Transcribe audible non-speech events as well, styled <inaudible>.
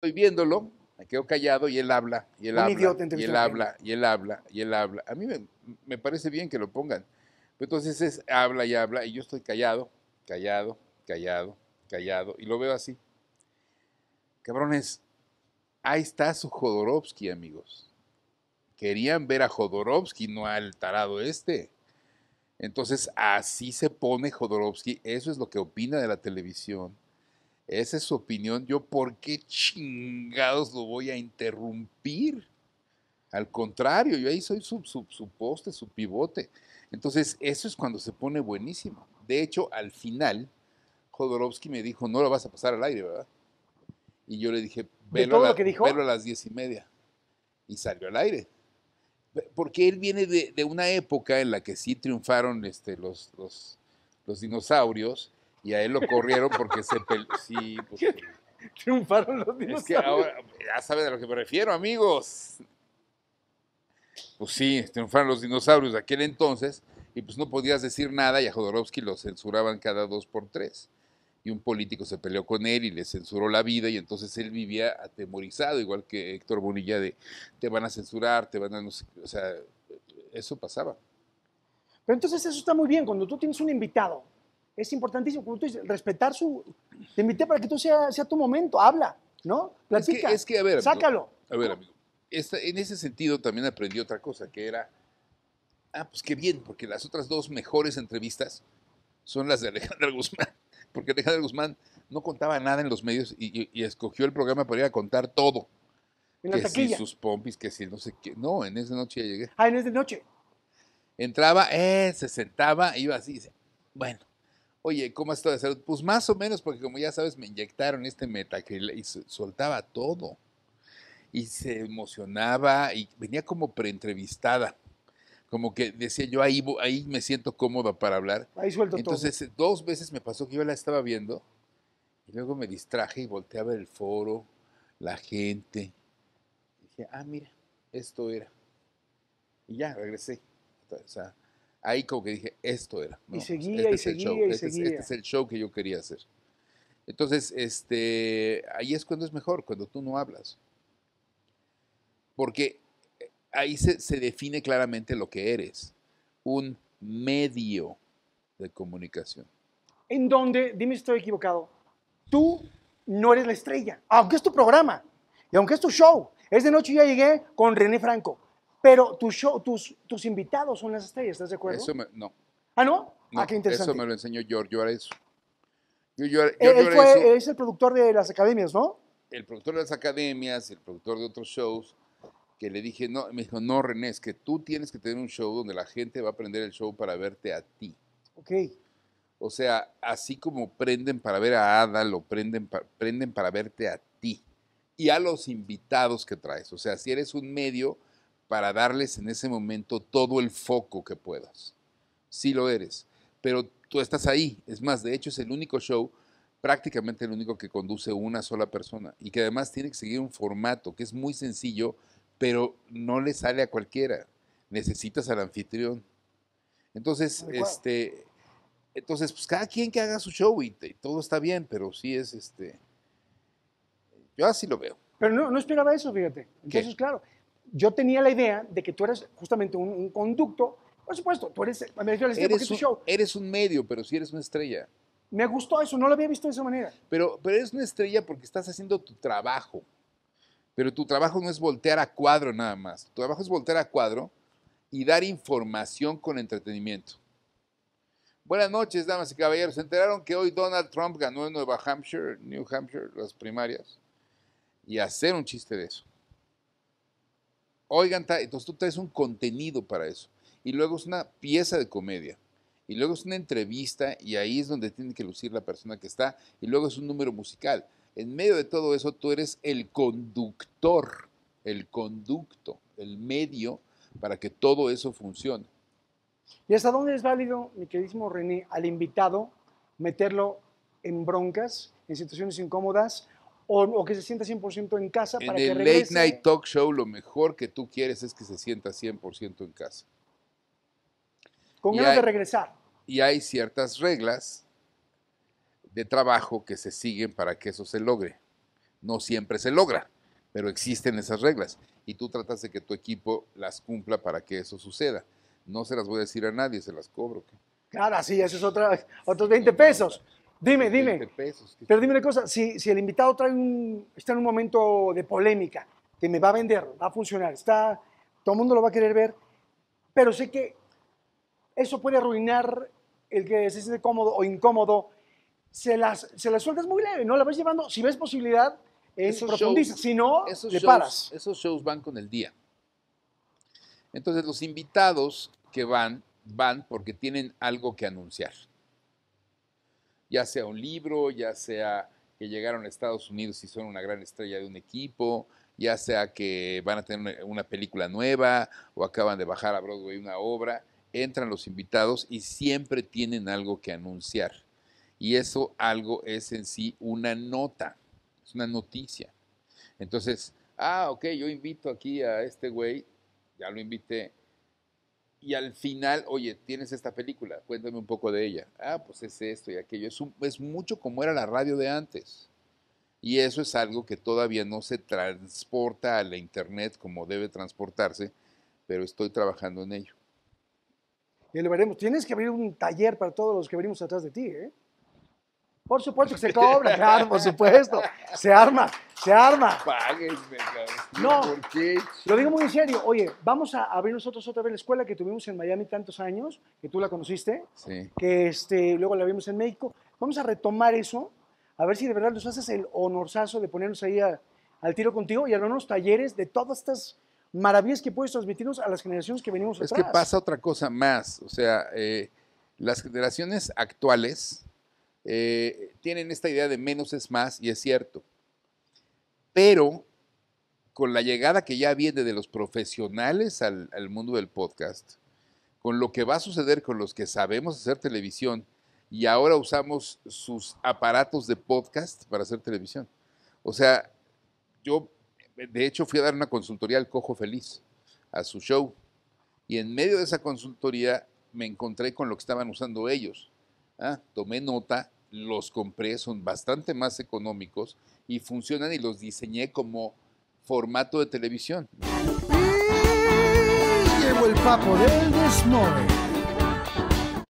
estoy viéndolo, me quedo callado y él habla, y él, habla y él, habla, y él habla, y él habla, A mí me, parece bien que lo pongan. entonces es habla y habla y yo estoy callado, callado, callado, callado, y lo veo así. Cabrones, ahí está su Jodorowsky, amigos. Querían ver a Jodorowsky, no al tarado este. Entonces así se pone Jodorowsky, eso es lo que opina de la televisión esa es su opinión. Yo, ¿por qué chingados lo voy a interrumpir? Al contrario, yo ahí soy su, poste, su pivote. Entonces, eso es cuando se pone buenísimo. De hecho, al final, Jodorowsky me dijo, no lo vas a pasar al aire, ¿verdad? Y yo le dije, velo, a, a las diez y media. Y salió al aire. Porque él viene de, una época en la que sí triunfaron este, los dinosaurios y a él lo corrieron porque se peleó. Sí, <laughs> pues, Triunfaron los dinosaurios. ahora, ya saben a lo que me refiero, amigos. Pues sí, triunfaron los dinosaurios de aquel entonces y pues no podías decir nada y a Jodorowsky lo censuraban cada dos por tres. Y un político se peleó con él y le censuró la vida y entonces él vivía atemorizado, igual que Héctor Bonilla de te van a censurar, te van a... o sea, eso pasaba. Pero entonces eso está muy bien, cuando tú tienes un invitado es importantísimo, respetar su... Te invité para que tú sea, sea tu momento, habla, ¿no? Platica, es que, a ver, sácalo. a ver, amigo, en ese sentido también aprendí otra cosa, que era, ah, pues qué bien, porque las otras dos mejores entrevistas son las de Alejandra <laughs> Guzmán, porque Alejandra Guzmán no contaba nada en los medios y, escogió el programa para ir a contar todo. En que sus pompis, que si no sé qué. No, en esa noche ya llegué. Ah, en esa noche. Entraba, eh, se sentaba, iba así, bueno, Oye, ¿cómo estado de salud? Pues más o menos, porque como ya sabes, me inyectaron este metacril y soltaba todo. Y se emocionaba y venía como preentrevistada. Como que decía yo, ahí, ahí me siento cómoda para hablar. Ahí suelto Entonces, dos veces me pasó que yo la estaba viendo y luego me distraje y volteé a ver el foro, la gente. dije, ah, mira, esto era. Y ya, regresé. O sea, ahí como que dije, esto era. y este seguía y este es este seguía y seguía. este es el show que yo quería hacer. Entonces, este, ahí es cuando es mejor, cuando tú no hablas. Porque eh, ahí se, se define claramente lo que eres, un medio de comunicación. En donde, dime si estoy equivocado, tú no eres la estrella, aunque es tu programa y aunque es tu show. Es de noche ya llegué con René Franco pero tu show, tus, tus invitados son las estrellas, ¿estás de acuerdo? Eso me, no. ¿Ah, no? ah, qué interesante. Eso me lo enseñó George, yo eh, él, es el productor de las academias, ¿no? El productor de las academias, el productor de otros shows, que le dije, no, me dijo, no, René, es que tú tienes que tener un show donde la gente va a aprender el show para verte a ti. Ok. O sea, así como prenden para ver a Ada, lo prenden, prenden para verte a ti y a los invitados que traes. O sea, si eres un medio, para darles en ese momento todo el foco que puedas. Sí lo eres, pero tú estás ahí. Es más, de hecho es el único show, prácticamente el único que conduce una sola persona y que además tiene que seguir un formato que es muy sencillo, pero no le sale a cualquiera. Necesitas al anfitrión. Entonces, este, entonces pues cada quien que haga su show y, todo está bien, pero sí es este, yo así lo veo. Pero no, no esperaba eso, fíjate. Entonces, claro, yo tenía la idea de que tú eres justamente un, conducto. Por supuesto, tú eres, eres, un, medio, pero sí eres una estrella. Me gustó eso, no lo había visto de esa manera. Pero, pero eres una estrella porque estás haciendo tu trabajo. Pero tu trabajo no es voltear a cuadro nada más. Tu trabajo es voltear a cuadro y dar información con entretenimiento. Buenas noches, damas y caballeros. ¿Se enteraron que hoy Donald Trump ganó en Nueva Hampshire, New Hampshire, las primarias? Y hacer un chiste de eso oigan, entonces tú traes un contenido para eso. Y luego es una pieza de comedia. Y luego es una entrevista y ahí es donde tiene que lucir la persona que está. Y luego es un número musical. En medio de todo eso tú eres el conductor, el conducto, el medio para que todo eso funcione. ¿Y hasta dónde es válido, mi queridísimo René, al invitado meterlo en broncas, en situaciones incómodas o, que se sienta 100% en casa para que regrese. En el Late Night Talk Show lo mejor que tú quieres es que se sienta 100% en casa. Con de regresar. Y hay ciertas reglas de trabajo que se siguen para que eso se logre. No siempre se logra, pero existen esas reglas y tú tratas de que tu equipo las cumpla para que eso suceda. No se las voy a decir a nadie, se las cobro. Claro, sí, eso es otra, otros 20 pesos. Dime, dime. pero dime una cosa, si, el invitado trae está en un momento de polémica, que me va a vender, va a funcionar, está, todo el mundo lo va a querer ver, pero sé que eso puede arruinar el que se siente cómodo o incómodo. Se las, se sueltas muy leve, ¿no? La vas llevando, si ves posibilidad, eh, eso profundiza, si no, le paras. Esos shows van con el día. Entonces los invitados que van, van porque tienen algo que anunciar ya sea un libro, ya sea que llegaron a Estados Unidos y son una gran estrella de un equipo, ya sea que van a tener una, película nueva o acaban de bajar a Broadway una obra, entran los invitados y siempre tienen algo que anunciar. Y eso algo es en sí una nota, es una noticia. Entonces, ah, ok, yo invito aquí a este güey, ya lo invité, y al final, oye, tienes esta película, cuéntame un poco de ella. Ah, pues es esto y aquello. Es, un, es mucho como era la radio de antes. Y eso es algo que todavía no se transporta a la Internet como debe transportarse, pero estoy trabajando en ello. Y lo veremos. Tienes que abrir un taller para todos los que venimos atrás de ti, ¿eh? Por supuesto que se cobra, claro, por supuesto. Se arma. Se arma. No. Lo digo muy en serio. Oye, vamos a abrir nosotros otra vez la escuela que tuvimos en Miami tantos años, que tú la conociste. Que este, luego la vimos en México. Vamos a retomar eso, a ver si de verdad nos haces el honorazo de ponernos ahí al tiro contigo y a unos talleres de todas estas maravillas que puedes transmitirnos a las generaciones que venimos es atrás. Es que pasa otra cosa más. O sea, eh, las generaciones actuales eh, tienen esta idea de menos es más, y es cierto pero con la llegada que ya viene de los profesionales al, mundo del podcast, con lo que va a suceder con los que sabemos hacer televisión y ahora usamos sus aparatos de podcast para hacer televisión. O sea, yo de hecho fui a dar una consultoría al Cojo Feliz, a su show, y en medio de esa consultoría me encontré con lo que estaban usando ellos. Ah, tomé nota los compré, son bastante más económicos y funcionan y los diseñé como formato de televisión. el papo del